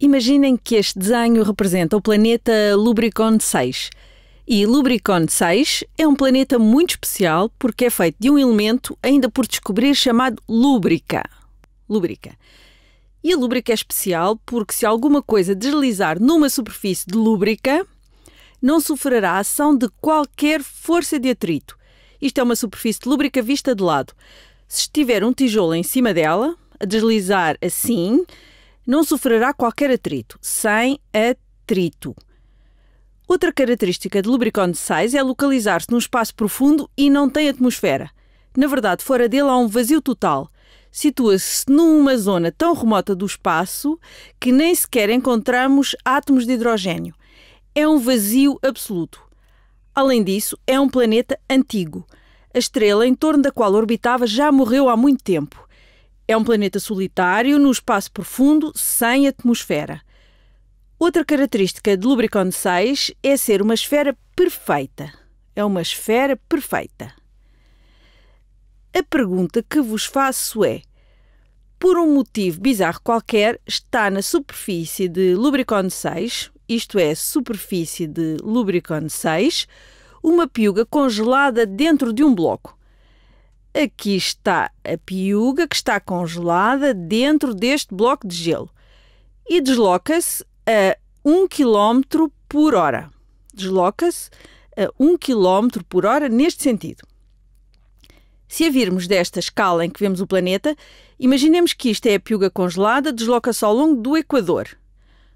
Imaginem que este desenho representa o planeta Lubricon 6. E Lubricon 6 é um planeta muito especial porque é feito de um elemento ainda por descobrir chamado lúbrica. Lúbrica. E a lúbrica é especial porque se alguma coisa deslizar numa superfície de lúbrica, não sofrerá a ação de qualquer força de atrito. Isto é uma superfície de lúbrica vista de lado. Se estiver um tijolo em cima dela, a deslizar assim, não sofrerá qualquer atrito, sem atrito. Outra característica de lubricante 6 é localizar-se num espaço profundo e não tem atmosfera. Na verdade, fora dele há um vazio total. Situa-se numa zona tão remota do espaço que nem sequer encontramos átomos de hidrogênio. É um vazio absoluto. Além disso, é um planeta antigo. A estrela em torno da qual orbitava já morreu há muito tempo. É um planeta solitário, no espaço profundo, sem atmosfera. Outra característica de Lubricon 6 é ser uma esfera perfeita. É uma esfera perfeita. A pergunta que vos faço é: por um motivo bizarro qualquer, está na superfície de Lubricon 6, isto é, superfície de Lubricon 6, uma piuga congelada dentro de um bloco. Aqui está a piuga que está congelada dentro deste bloco de gelo e desloca-se a 1 km por hora. Desloca-se a 1 km por hora neste sentido. Se a virmos desta escala em que vemos o planeta, imaginemos que isto é a piuga congelada, desloca-se ao longo do Equador.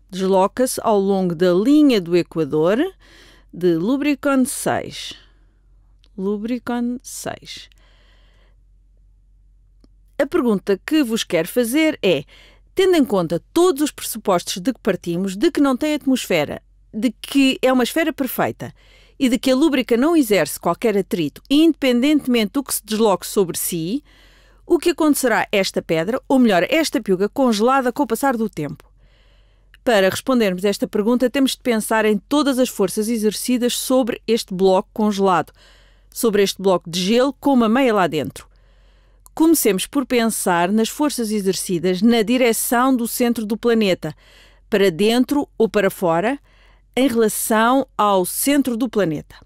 Desloca-se ao longo da linha do Equador de Lubricon 6. Lubricon 6. A pergunta que vos quero fazer é: tendo em conta todos os pressupostos de que partimos, de que não tem atmosfera, de que é uma esfera perfeita e de que a lúbrica não exerce qualquer atrito, independentemente do que se desloque sobre si, o que acontecerá a esta pedra, ou melhor, a esta piuga congelada com o passar do tempo? Para respondermos esta pergunta, temos de pensar em todas as forças exercidas sobre este bloco congelado, sobre este bloco de gelo com uma meia lá dentro. Comecemos por pensar nas forças exercidas na direção do centro do planeta, para dentro ou para fora, em relação ao centro do planeta.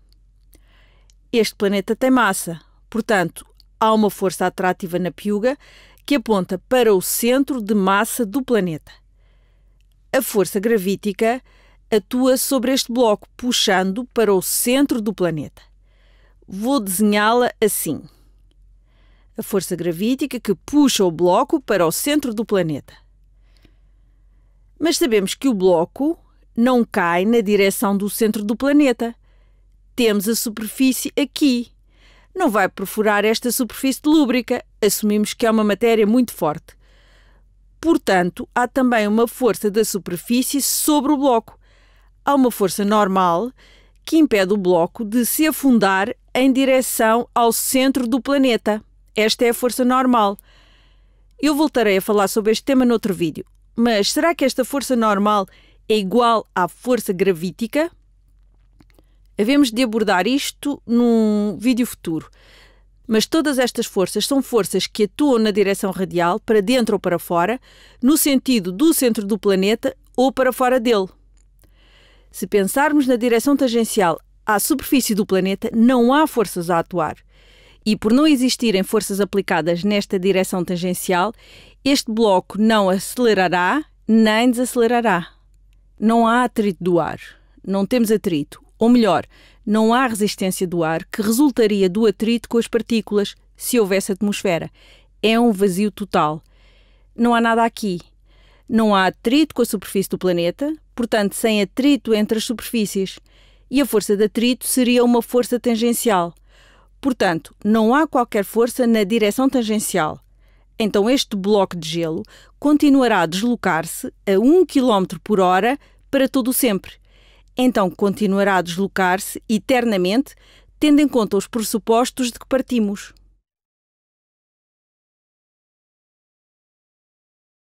Este planeta tem massa, portanto, há uma força atrativa na piuga que aponta para o centro de massa do planeta. A força gravítica atua sobre este bloco, puxando para o centro do planeta. Vou desenhá-la assim a força gravítica que puxa o bloco para o centro do planeta. Mas sabemos que o bloco não cai na direção do centro do planeta. Temos a superfície aqui. Não vai perfurar esta superfície lúbrica. Assumimos que é uma matéria muito forte. Portanto, há também uma força da superfície sobre o bloco. Há uma força normal que impede o bloco de se afundar em direção ao centro do planeta. Esta é a força normal. Eu voltarei a falar sobre este tema noutro vídeo, mas será que esta força normal é igual à força gravítica? Havemos de abordar isto num vídeo futuro. Mas todas estas forças são forças que atuam na direção radial, para dentro ou para fora, no sentido do centro do planeta ou para fora dele. Se pensarmos na direção tangencial à superfície do planeta, não há forças a atuar. E por não existirem forças aplicadas nesta direção tangencial, este bloco não acelerará nem desacelerará. Não há atrito do ar. Não temos atrito. Ou melhor, não há resistência do ar que resultaria do atrito com as partículas se houvesse atmosfera. É um vazio total. Não há nada aqui. Não há atrito com a superfície do planeta, portanto, sem atrito entre as superfícies. E a força de atrito seria uma força tangencial. Portanto, não há qualquer força na direção tangencial. Então, este bloco de gelo continuará a deslocar-se a 1 km por hora para todo o sempre. Então, continuará a deslocar-se eternamente, tendo em conta os pressupostos de que partimos.